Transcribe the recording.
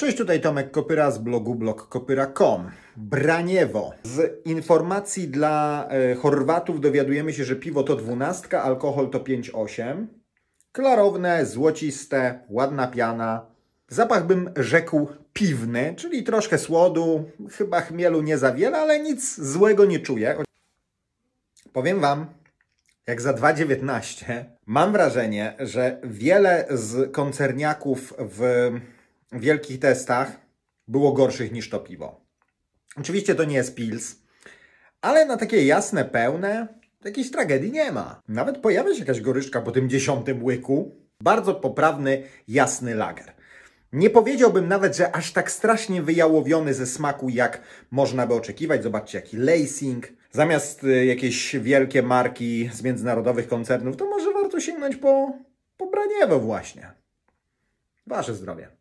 Cześć, tutaj Tomek Kopyra z blogu blogkopyra.com. Braniewo. Z informacji dla e, Chorwatów dowiadujemy się, że piwo to dwunastka, alkohol to 5,8. Klarowne, złociste, ładna piana. Zapach bym rzekł piwny, czyli troszkę słodu, chyba chmielu nie za wiele, ale nic złego nie czuję. Powiem Wam, jak za 2,19 mam wrażenie, że wiele z koncerniaków w wielkich testach było gorszych niż to piwo. Oczywiście to nie jest pils, ale na takie jasne, pełne jakiejś tragedii nie ma. Nawet pojawia się jakaś goryczka po tym dziesiątym łyku. Bardzo poprawny, jasny lager. Nie powiedziałbym nawet, że aż tak strasznie wyjałowiony ze smaku, jak można by oczekiwać. Zobaczcie, jaki lacing. Zamiast y, jakieś wielkie marki z międzynarodowych koncernów, to może warto sięgnąć po, po braniewo właśnie. Wasze zdrowie.